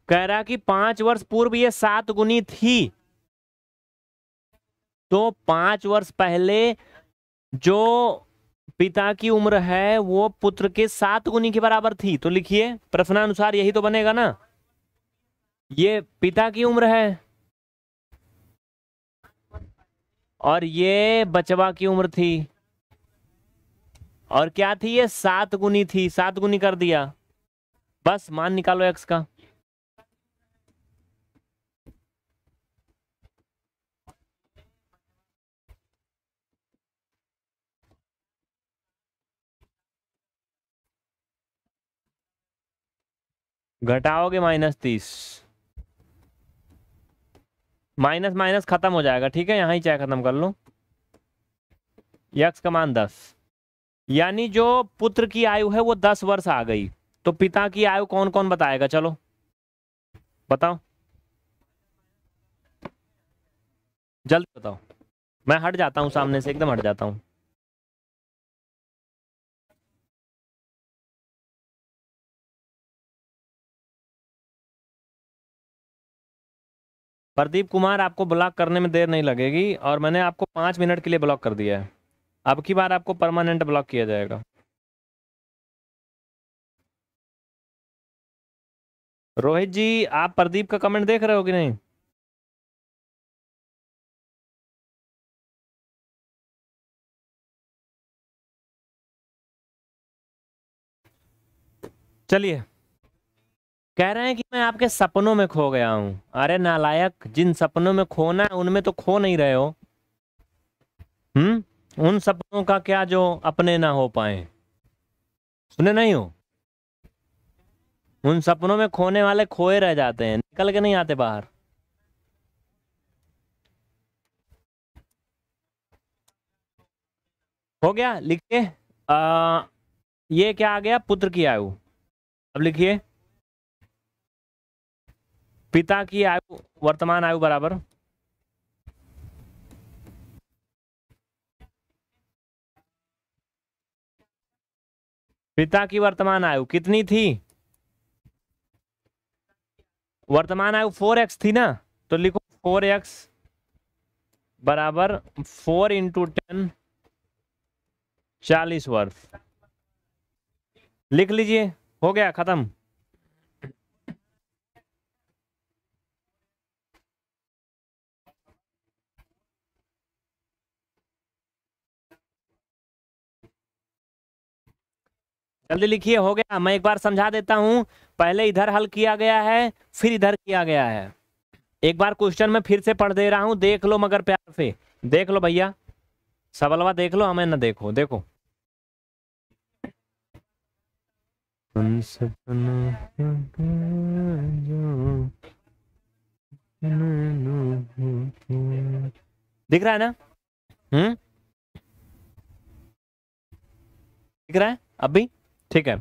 Speaker 1: कह रहा कि पांच वर्ष पूर्व ये सात गुनी थी तो पांच वर्ष पहले जो पिता की उम्र है वो पुत्र के सात गुनी के बराबर थी तो लिखिए प्रश्नानुसार यही तो बनेगा ना ये पिता की उम्र है और ये बचवा की उम्र थी और क्या थी ये सात गुनी थी सात गुनी कर दिया बस मान निकालो एक्स का घटाओगे माइनस तीस माइनस माइनस खत्म हो जाएगा ठीक है यहाँ ही चाहे खत्म कर लो यक्स का मान दस यानी जो पुत्र की आयु है वो दस वर्ष आ गई तो पिता की आयु कौन कौन बताएगा चलो बताओ
Speaker 2: जल्दी बताओ मैं हट जाता हूँ सामने से एकदम हट जाता हूँ प्रदीप कुमार आपको ब्लॉक करने में देर नहीं लगेगी और मैंने आपको पाँच मिनट के लिए ब्लॉक कर दिया है अब की बार आपको परमानेंट ब्लॉक किया जाएगा रोहित जी आप प्रदीप का कमेंट देख रहे हो कि नहीं चलिए कह रहे हैं कि मैं आपके सपनों में खो गया हूं अरे नालायक
Speaker 1: जिन सपनों में खोना है उनमें तो खो नहीं रहे हो हम्म उन सपनों का क्या जो अपने ना हो पाए सुने नहीं हो उन सपनों में खोने वाले खोए रह जाते हैं निकल के नहीं आते बाहर हो गया लिखिए ये क्या आ गया पुत्र की आयु अब लिखिए पिता की आयु वर्तमान आयु बराबर पिता की वर्तमान आयु कितनी थी वर्तमान आयु फोर एक्स थी ना तो लिखो फोर एक्स बराबर फोर इंटू टेन चालीस वर्ष लिख लीजिए हो गया खत्म
Speaker 2: जल्दी लिखिए हो गया मैं एक बार
Speaker 1: समझा देता हूँ पहले इधर हल किया गया है फिर इधर किया गया है एक बार क्वेश्चन में फिर से पढ़ दे रहा हूँ देख लो मगर प्यार से देख लो भैया सबलवा देख लो हमें ना देखो देखो दिख रहा है ना हम्म दिख रहा है अभी ठीक है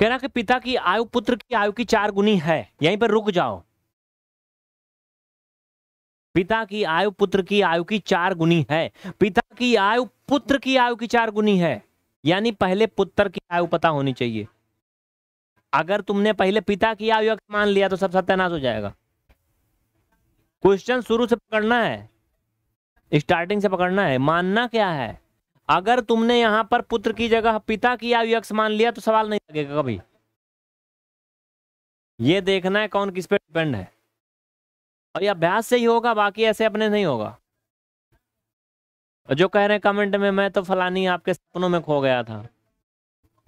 Speaker 1: कह रहा कि पिता की आयु पुत्र की आयु की चार गुनी है यहीं पर रुक जाओ पिता की आयु पुत्र की आयु की चार गुनी है पिता की आयु पुत्र की आयु की चार गुनी है यानी पहले पुत्र की आयु पता होनी चाहिए अगर तुमने पहले पिता की आयु मान लिया तो सब सत्यानाश हो जाएगा क्वेश्चन शुरू से पकड़ना है स्टार्टिंग से पकड़ना है मानना क्या है अगर तुमने यहाँ पर पुत्र की जगह पिता की अव्यक्ष मान लिया तो सवाल नहीं लगेगा कभी
Speaker 2: ये देखना है कौन किस पे डिपेंड है और ये अभ्यास से ही होगा बाकी ऐसे अपने नहीं होगा जो कह रहे हैं कमेंट
Speaker 1: में मैं तो फलानी आपके सपनों में खो गया था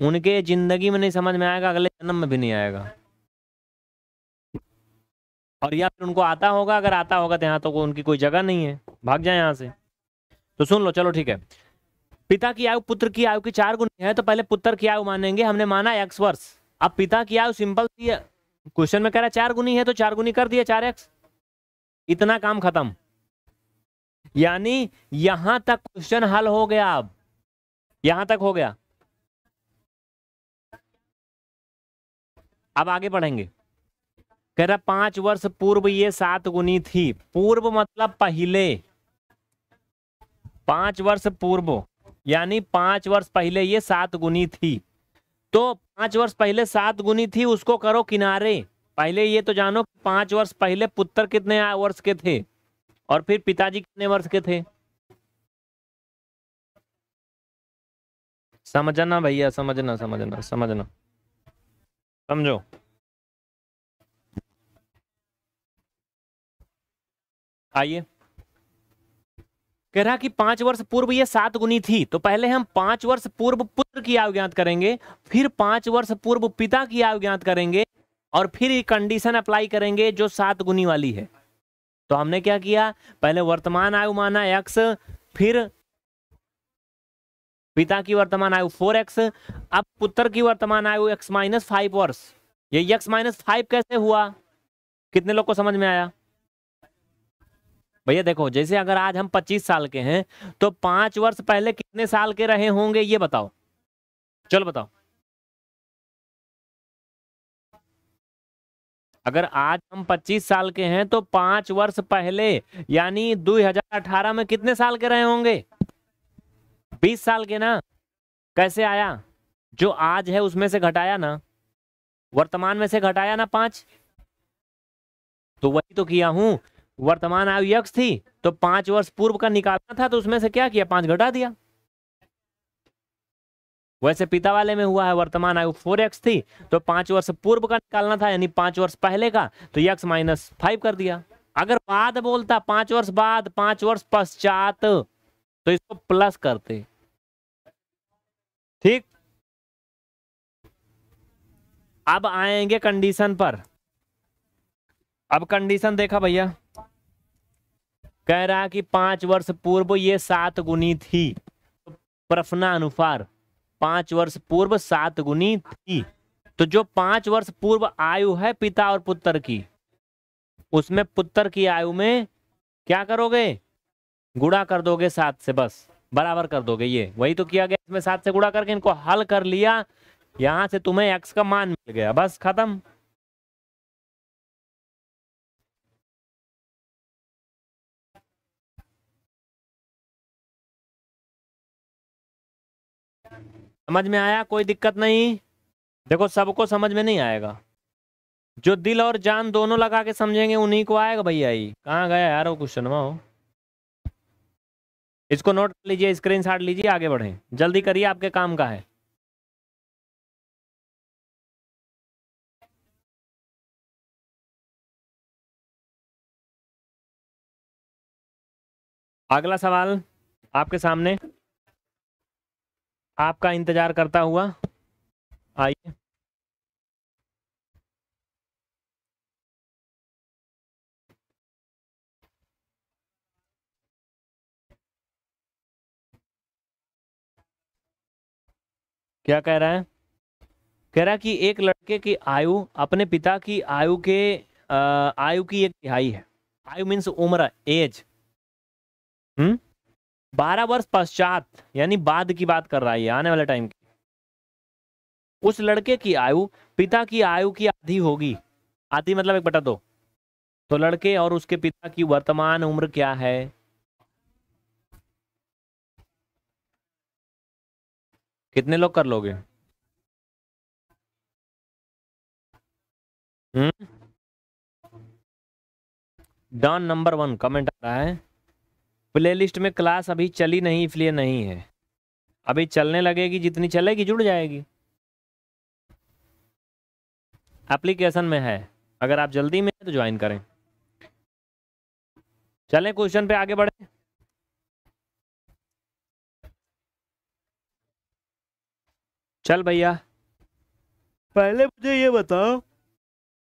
Speaker 1: उनके जिंदगी में नहीं समझ में आएगा अगले जन्म में भी नहीं आएगा और या फिर उनको आता होगा अगर आता होगा तो यहाँ तो उनकी कोई जगह नहीं है भाग जाए यहाँ से तो सुन लो चलो ठीक है पिता की आयु पुत्र की आयु की चार गुण है तो पहले पुत्र की आयु मानेंगे हमने माना एक्स वर्ष अब पिता की आयु सिंपल क्वेश्चन में कह रहा है चार गुनी है तो चार गुनी कर दिया चार एक्स इतना काम खत्म यानी यहां तक क्वेश्चन हल हो गया अब यहां तक हो गया अब आगे बढ़ेंगे कह रहा पांच वर्ष पूर्व ये सात गुनी थी पूर्व मतलब पहले पांच वर्ष पूर्व यानी पांच वर्ष पहले ये सात गुनी थी तो पांच वर्ष पहले सात गुनी थी उसको करो किनारे पहले ये तो जानो पांच वर्ष पहले पुत्र कितने वर्ष के थे और फिर पिताजी कितने वर्ष के थे समझना भैया समझना समझना समझना
Speaker 2: समझो आइए कह रहा कि पांच वर्ष पूर्व ये सात गुनी
Speaker 1: थी तो पहले हम पांच वर्ष पूर्व पुत्र की आयु ज्ञात करेंगे फिर पांच वर्ष पूर्व पिता की आयु ज्ञात करेंगे और फिर कंडीशन अप्लाई करेंगे जो सात गुनी वाली है तो हमने क्या किया पहले वर्तमान आयु माना एक्स फिर पिता की वर्तमान आयु फोर एक्स अब पुत्र की वर्तमान आयु एक्स माइनस फाइव वर्ष ये एक्स माइनस फाइव कैसे हुआ कितने लोग को समझ में आया भैया देखो जैसे अगर आज हम पच्चीस साल के हैं तो पांच वर्ष पहले
Speaker 2: कितने साल के रहे होंगे ये बताओ चलो बताओ अगर आज हम 25 साल के हैं तो पांच
Speaker 1: वर्ष पहले यानी 2018 में कितने साल के रहे होंगे 20 साल के ना कैसे आया जो आज है उसमें से घटाया ना वर्तमान में से घटाया ना पांच तो वही तो किया हूं वर्तमान आयु यक्ष थी तो पांच वर्ष पूर्व का निकालना था तो उसमें से क्या किया पांच घटा दिया वैसे पिता वाले में हुआ है वर्तमान आयु फोर एक्स थी तो पांच वर्ष पूर्व का निकालना था यानी पांच वर्ष पहले का तो यक्स माइनस फाइव कर दिया अगर बाद बोलता पांच वर्ष बाद पांच वर्ष पश्चात तो इसको प्लस करते ठीक अब आएंगे कंडीशन पर अब कंडीशन देखा भैया कह रहा कि पांच वर्ष पूर्व ये सात गुनी थी तो प्रफना अनुसार पांच वर्ष पूर्व सात गुनी थी तो जो पांच वर्ष पूर्व आयु है पिता और पुत्र की उसमें पुत्र की आयु में क्या करोगे गुड़ा कर दोगे सात से बस बराबर कर दोगे ये वही तो किया गया इसमें सात से गुड़ा करके इनको हल कर लिया यहां से तुम्हें एक्स का मान
Speaker 2: मिल गया बस खत्म समझ में आया कोई दिक्कत नहीं देखो सबको
Speaker 1: समझ में नहीं आएगा जो दिल और जान दोनों लगा के समझेंगे उन्हीं को आएगा भैया ही कहाँ गया यार वो क्वेश्चन वहाँ हो इसको नोट कर लीजिए स्क्रीन शाट
Speaker 2: लीजिए आगे बढ़े जल्दी करिए आपके काम का है अगला सवाल आपके सामने आपका इंतज़ार करता हुआ आइए क्या कह रहा है कह रहा है कि एक
Speaker 1: लड़के की आयु अपने पिता की आयु के आयु की एक तिहाई है आयु मीन्स उम्र एज हम्म बारह वर्ष पश्चात यानी बाद की बात कर रहा है आने वाले टाइम की उस लड़के की आयु पिता की आयु की आधी होगी आधी मतलब एक बटा दो तो लड़के और उसके पिता की वर्तमान उम्र क्या है
Speaker 2: कितने लोग कर लोगे हम्म?
Speaker 1: डॉन नंबर वन कमेंट आ रहा है प्लेलिस्ट में क्लास अभी चली नहीं इसलिए नहीं है अभी चलने लगेगी जितनी चलेगी जुड़ जाएगी एप्लीकेशन में है अगर आप जल्दी में तो ज्वाइन करें चलें क्वेश्चन पे आगे बढ़ें चल भैया पहले मुझे ये बताओ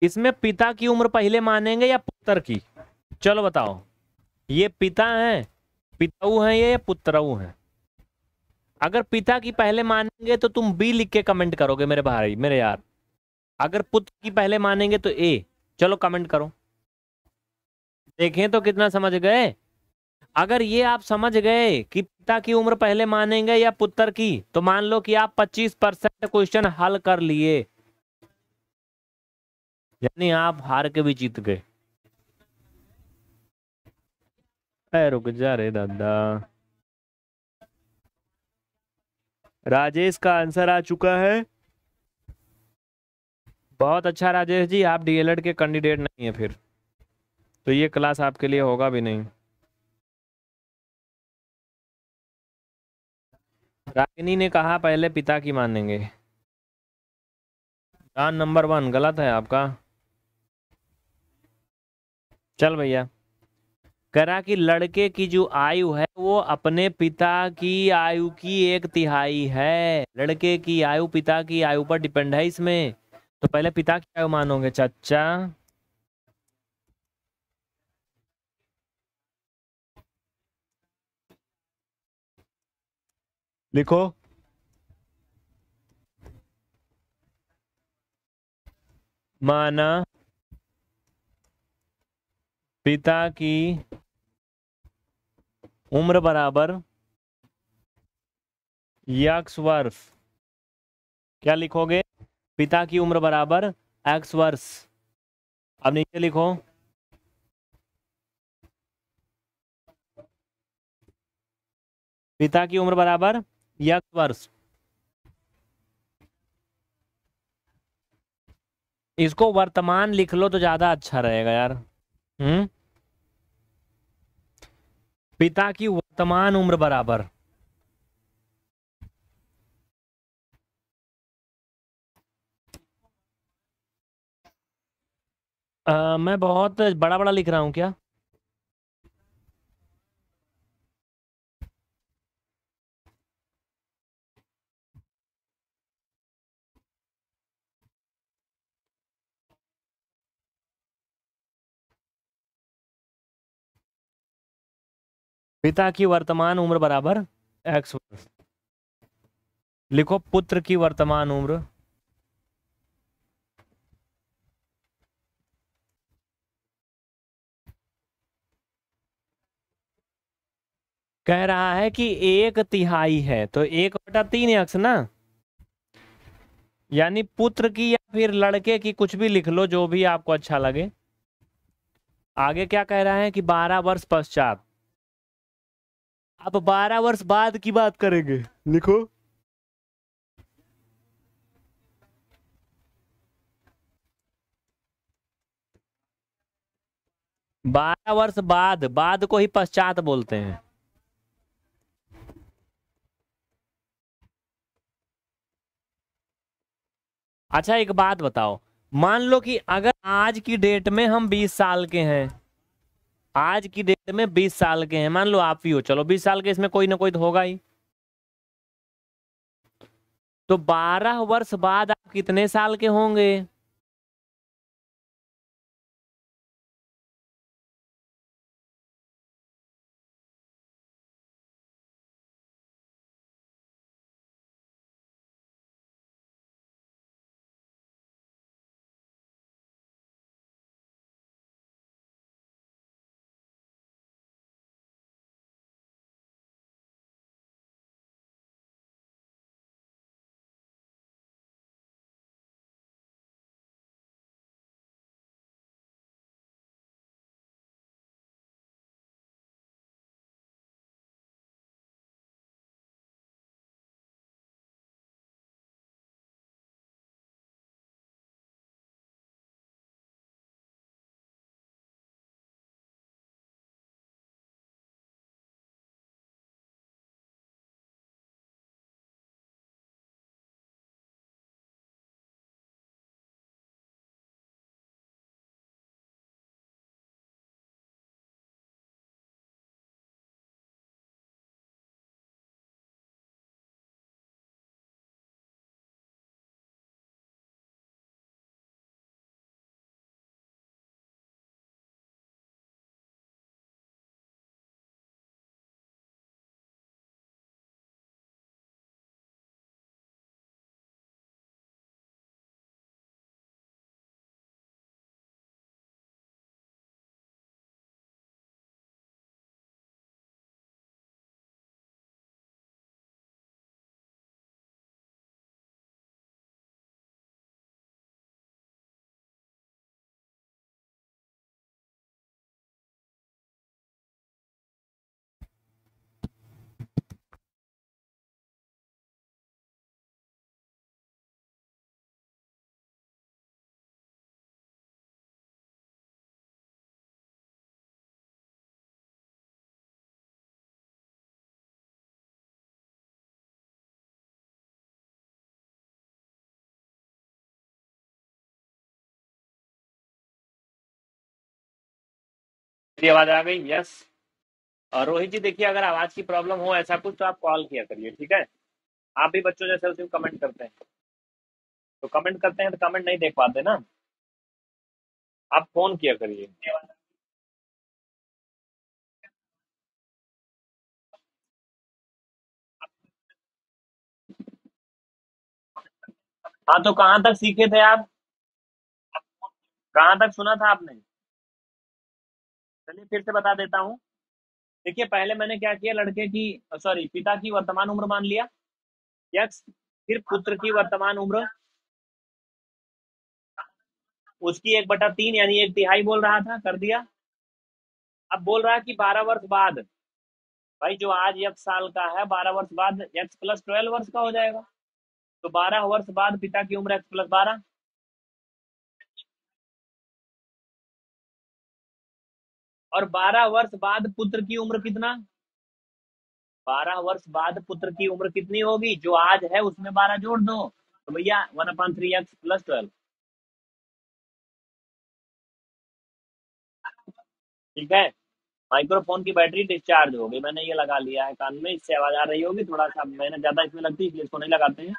Speaker 1: इसमें पिता की उम्र पहले मानेंगे या पुत्र की चलो बताओ ये पिता हैं पिताऊ हैं ये या पुत्रऊ हैं अगर पिता की पहले मानेंगे तो तुम बी लिख के कमेंट करोगे मेरे भाई मेरे यार अगर पुत्र की पहले मानेंगे तो ए चलो कमेंट करो देखें तो कितना समझ गए अगर ये आप समझ गए कि पिता की उम्र पहले मानेंगे या पुत्र की तो मान लो कि आप 25 परसेंट क्वेश्चन हल कर लिए यानी आप हार के भी जीत गए है रुक जा रे दादा राजेश का आंसर आ चुका है बहुत अच्छा राजेश जी आप डीएलएड के कैंडिडेट नहीं है फिर तो ये क्लास
Speaker 2: आपके लिए होगा भी नहीं रागिनी ने कहा पहले पिता की मानेंगे
Speaker 1: जान नंबर वन गलत है आपका चल भैया करा कि लड़के की जो आयु है वो अपने पिता की आयु की एक तिहाई है लड़के की आयु पिता की आयु पर डिपेंड है इसमें तो पहले पिता की आयु मानोगे चाचा लिखो माना पिता की उम्र बराबर यक्स वर्ष क्या लिखोगे पिता की उम्र बराबर एक्स वर्ष अब नीचे लिखो पिता की उम्र बराबर यक्स वर्ष इसको वर्तमान लिख लो तो ज्यादा अच्छा रहेगा यार हम्म पिता की वर्तमान उम्र बराबर
Speaker 2: आ, मैं बहुत बड़ा बड़ा लिख रहा हूं क्या पिता की वर्तमान उम्र बराबर एक्स वर्ष
Speaker 1: लिखो पुत्र की वर्तमान उम्र कह रहा है कि एक तिहाई है तो एक बटा तीन एक्स ना यानी पुत्र की या फिर लड़के की कुछ भी लिख लो जो भी आपको अच्छा लगे आगे क्या कह रहा है कि बारह वर्ष पश्चात अब बारह वर्ष बाद की बात
Speaker 2: करेंगे लिखो बारह
Speaker 1: वर्ष बाद बाद को ही पश्चात बोलते हैं अच्छा एक बात बताओ मान लो कि अगर आज की डेट में हम बीस साल के हैं आज की डेट में बीस साल के हैं मान लो आप ही हो चलो बीस साल के इसमें कोई ना कोई तो होगा ही
Speaker 2: तो बारह वर्ष बाद आप कितने साल के होंगे मेरी आवाज आ गई यस और रोहित जी देखिए अगर आवाज की प्रॉब्लम हो ऐसा कुछ तो आप कॉल किया करिए ठीक है आप भी बच्चों जैसे उसे कमेंट करते हैं तो कमेंट करते हैं तो कमेंट नहीं देख पाते ना आप फोन किया करिए हाँ तो कहाँ तक सीखे थे आप कहाँ तक सुना था आपने चलिए फिर से बता देता हूँ देखिए पहले मैंने क्या किया लड़के की सॉरी पिता की वर्तमान उम्र मान लिया यक्ष फिर पुत्र की वर्तमान उम्र उसकी एक बटा तीन यानी एक तिहाई बोल रहा था कर दिया अब बोल रहा है कि बारह वर्ष बाद भाई जो आज यक्ष साल का है बारह वर्ष बाद यक्ष प्लस ट्वेल्व वर्ष का हो जाएगा तो बारह वर्ष बाद पिता की उम्र एक्स प्लस बारह और बारह वर्ष बाद पुत्र की उम्र कितना बारह वर्ष बाद पुत्र की उम्र कितनी होगी जो आज है उसमें बारह जोड़ दो तो भैया one upon three x plus twelve ठीक है माइक्रोफोन की बैटरी डिस्चार्ज हो गई मैंने ये लगा लिया है कान में इससे आवाज आ रही होगी थोड़ा सा मैंने ज्यादा इसमें लगती है इसलिए इसको नहीं लगाते हैं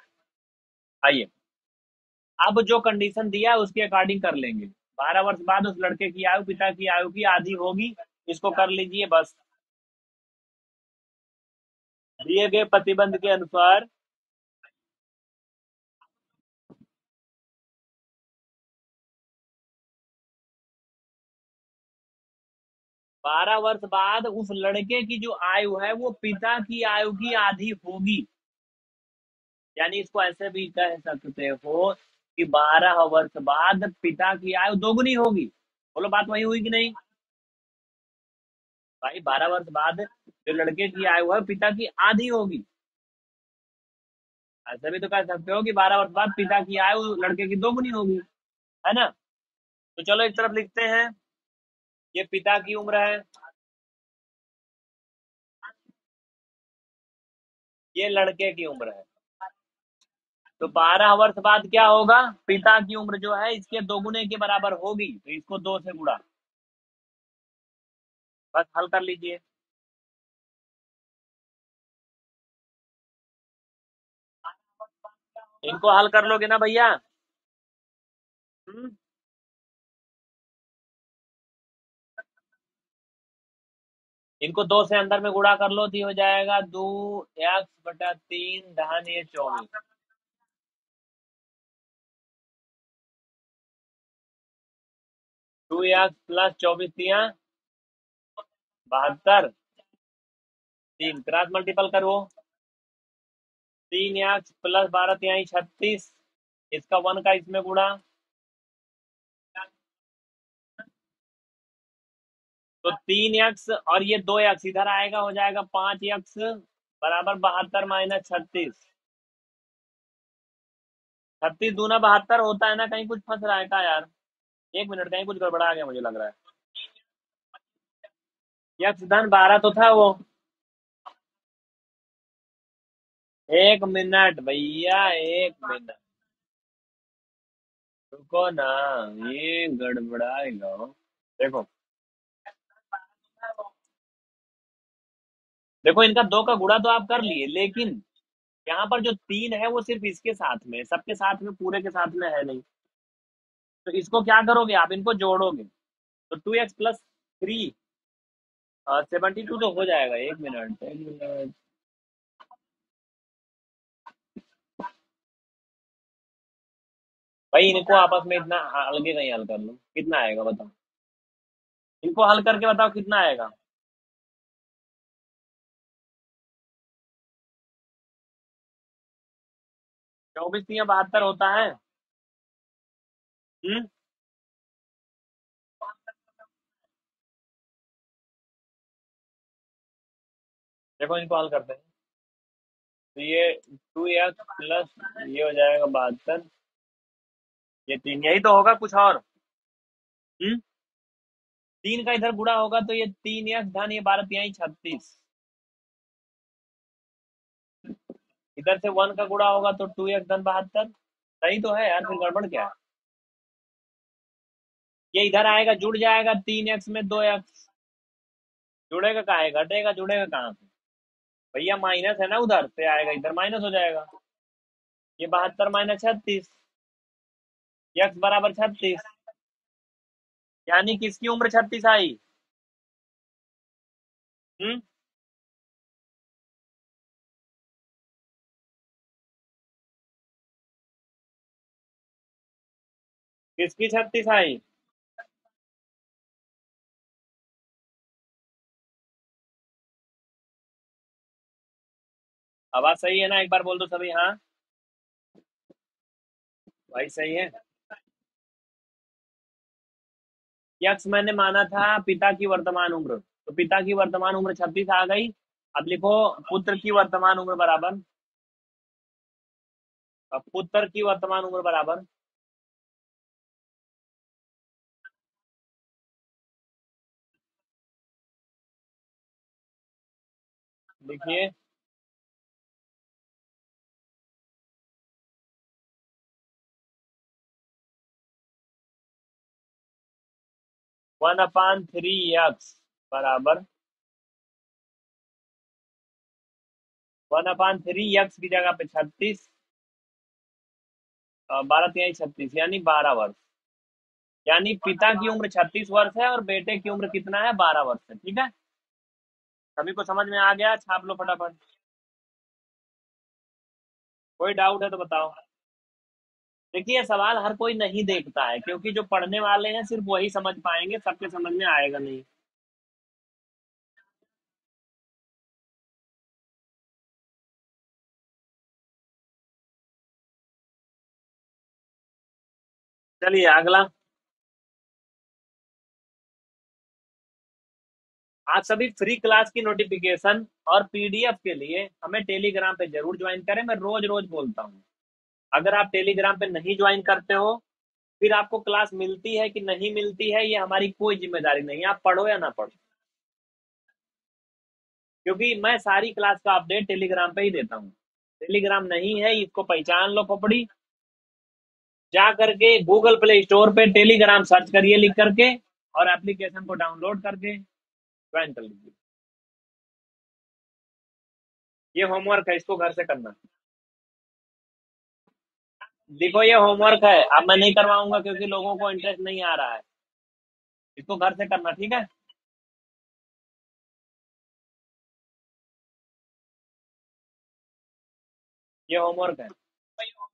Speaker 2: आइए अब जो कंडीशन दिया है उसके अकॉर्डिंग कर लेंगे बारह वर्ष बाद उस लड़के की आयु पिता की आयु की आधी होगी इसको कर लीजिए बस दिए गए प्रतिबंध के अनुसार बारह वर्ष बाद उस लड़के की जो आयु है वो पिता की आयु की आधी होगी यानी इसको ऐसे भी कह सकते हो कि बारह वर्ष बाद पिता की आयु दोगुनी होगी बोलो बात वही हुई कि नहीं भाई बारह वर्ष बाद जो लड़के की आयु है पिता की आधी होगी ऐसा भी तो कह सकते हो कि बारह वर्ष बाद पिता की आयु लड़के की दोगुनी होगी है ना तो चलो इस तरफ लिखते हैं ये पिता की उम्र है ये लड़के की उम्र है तो बारह वर्ष बाद क्या होगा पिता की उम्र जो है इसके दोगुने के बराबर होगी तो इसको दो से गुड़ा बस हल कर लीजिए इनको हल कर लोगे ना भैया हम्म। इनको दो से अंदर में गुड़ा कर लो तो हो जाएगा दो एक्स बटा तीन धन ये चौबीस टू एक्स प्लस चौबीस दिया बहत्तर तीन क्रॉस मल्टीपल करो तीन एक्स प्लस बारह तिहाई छत्तीस इसका वन का इसमें गुणा तो तीन एक्स और ये दो एक्स इधर आएगा हो जाएगा पांच यक्स बराबर बहत्तर माइनस छत्तीस छत्तीस दूना बहत्तर होता है ना कहीं कुछ फंस रहा है का यार एक मिनट कहीं कुछ गड़बड़ा गया मुझे लग रहा है यार सिद्धांत बारह तो था वो एक मिनट भैया एक मिनट रुको ना ये गड़बड़ाएगा देखो देखो इनका दो का गुड़ा तो आप कर लिए लेकिन यहाँ पर जो तीन है वो सिर्फ इसके साथ में सबके साथ में पूरे के साथ में है नहीं तो इसको क्या करोगे आप इनको जोड़ोगे तो two x plus three seventy two तो हो जाएगा एक मिनट भाई इनको आपस में इतना अलगे कहीं हल कर लो कितना आएगा बताओ इनको हल करके बताओ कितना आएगा चौबीस तीन बहत्तर होता है Hmm? देखो इनको हल करते हैं तो ये टू एक्स प्लस ये हो जाएगा बहत्तर ये तीन यही तो होगा कुछ और हम्म तीन का इधर बुरा होगा तो ये तीन एक्स धन ये बारह तिहाई छत्तीस इधर से वन का गुड़ा होगा तो टू एक्स धन बहत्तर सही तो है यार फिर गड़बड़ क्या है ये इधर आएगा जुड़ जाएगा तीन एक्स में दो एक्स जुड़ेगा कहा है घटेगा जुड़ेगा कहाँ से भैया माइनस है ना उधर से आएगा इधर माइनस हो जाएगा ये बहत्तर माइनस छत्तीस एक्स बराबर छत्तीस यानी किसकी उम्र छत्तीस आई हम्म किसकी छत्तीस आई आवाज सही है ना एक बार बोल दो सभी हाँ भाई सही है यक्ष मैंने माना था पिता की वर्तमान उम्र तो पिता की वर्तमान उम्र छब्बीस आ गई अब लिखो पुत्र की वर्तमान उम्र बराबर अब पुत्र की वर्तमान उम्र बराबर देखिए वन अपान थ्री एक्स बराबर वन अपान थ्री एक्स की जगह पे छत्तीस बारह तिहाई छत्तीस यानी बारह वर्ष यानी पिता की उम्र छत्तीस वर्ष है और बेटे की उम्र कितना है बारह वर्ष है ठीक है सभी को समझ में आ गया छाप अच्छा, लो फटाफट कोई डाउट है तो बताओ देखिए सवाल हर कोई नहीं देखता है क्योंकि जो पढ़ने वाले हैं सिर्फ वही समझ पाएंगे सबके समझ में आएगा नहीं चलिए अगला आप सभी फ्री क्लास की नोटिफिकेशन और पीडीएफ के लिए हमें टेलीग्राम पे जरूर
Speaker 1: ज्वाइन करें मैं रोज रोज बोलता हूँ अगर आप टेलीग्राम पे नहीं ज्वाइन करते हो फिर आपको क्लास मिलती है कि नहीं मिलती है ये हमारी कोई जिम्मेदारी नहीं आप पढ़ो या ना पढ़ो
Speaker 2: क्योंकि मैं सारी क्लास का अपडेट टेलीग्राम पे ही देता हूँ टेलीग्राम नहीं है इसको पहचान लो पपड़ी जा करके गूगल प्ले स्टोर पे टेलीग्राम सर्च करिए लिख करके और एप्लीकेशन को डाउनलोड करके ज्वाइन कर लीजिए ये होमवर्क है इसको घर से करना है देखो ये होमवर्क है अब मैं नहीं करवाऊंगा क्योंकि लोगों को इंटरेस्ट नहीं आ रहा है इसको घर से करना ठीक है ये होमवर्क है